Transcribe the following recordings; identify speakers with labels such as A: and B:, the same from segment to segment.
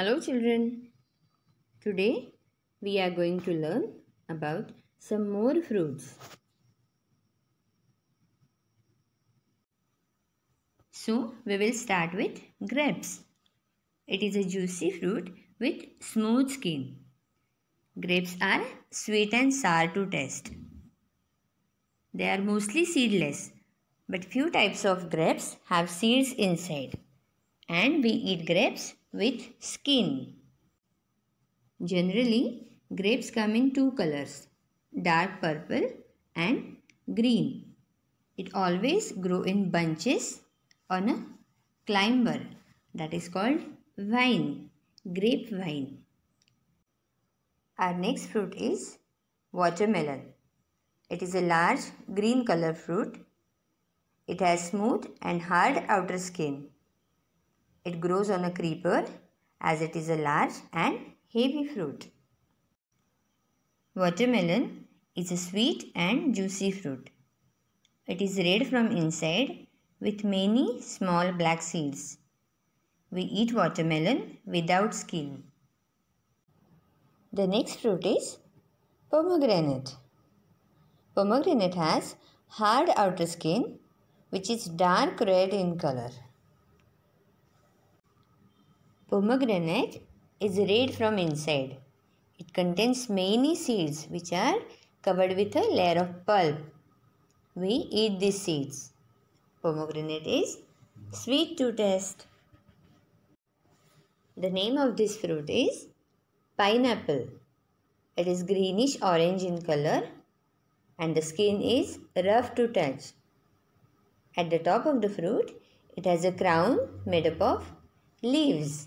A: Hello children, today we are going to learn about some more fruits. So we will start with grapes. It is a juicy fruit with smooth skin. Grapes are sweet and sour to taste. They are mostly seedless but few types of grapes have seeds inside and we eat grapes with skin. Generally, grapes come in two colors, dark purple and green. It always grow in bunches on a climber that is called vine, grape vine. Our next fruit is watermelon. It is a large green color fruit. It has smooth and hard outer skin it grows on a creeper as it is a large and heavy fruit. Watermelon is a sweet and juicy fruit. It is red from inside with many small black seeds. We eat watermelon without skin. The next fruit is pomegranate. Pomegranate has hard outer skin which is dark red in color. Pomegranate is red from inside. It contains many seeds which are covered with a layer of pulp. We eat these seeds. Pomegranate is sweet to taste. The name of this fruit is pineapple. It is greenish orange in color and the skin is rough to touch. At the top of the fruit, it has a crown made up of leaves.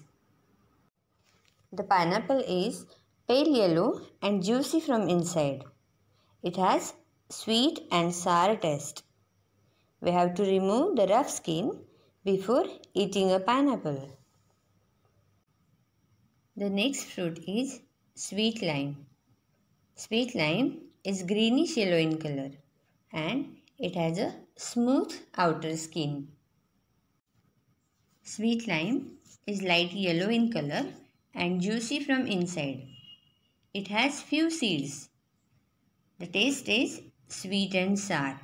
A: The pineapple is pale yellow and juicy from inside. It has sweet and sour taste. We have to remove the rough skin before eating a pineapple. The next fruit is sweet lime. Sweet lime is greenish yellow in color and it has a smooth outer skin. Sweet lime is light yellow in color and juicy from inside. It has few seeds. The taste is sweet and sour.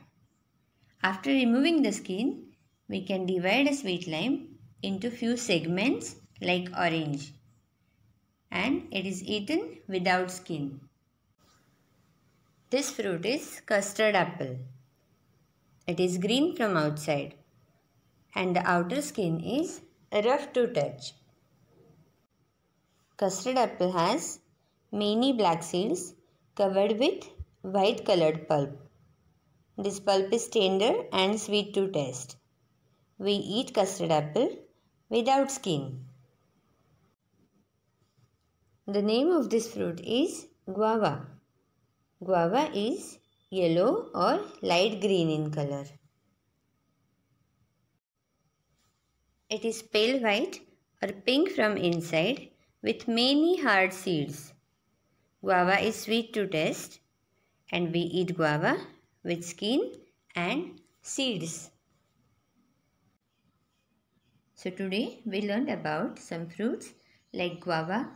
A: After removing the skin, we can divide a sweet lime into few segments like orange and it is eaten without skin. This fruit is custard apple. It is green from outside and the outer skin is rough to touch. Custard apple has many black seeds covered with white colored pulp. This pulp is tender and sweet to taste. We eat custard apple without skin. The name of this fruit is guava. Guava is yellow or light green in color. It is pale white or pink from inside with many hard seeds. Guava is sweet to taste and we eat guava with skin and seeds. So today we learned about some fruits like guava,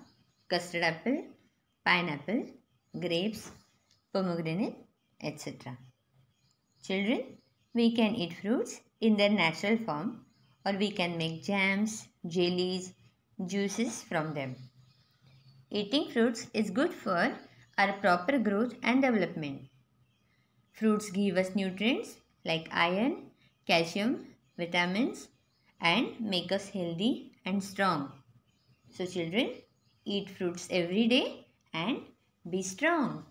A: custard apple, pineapple, grapes, pomegranate, etc. Children, we can eat fruits in their natural form or we can make jams, jellies, juices from them. Eating fruits is good for our proper growth and development. Fruits give us nutrients like iron, calcium, vitamins and make us healthy and strong. So children, eat fruits every day and be strong.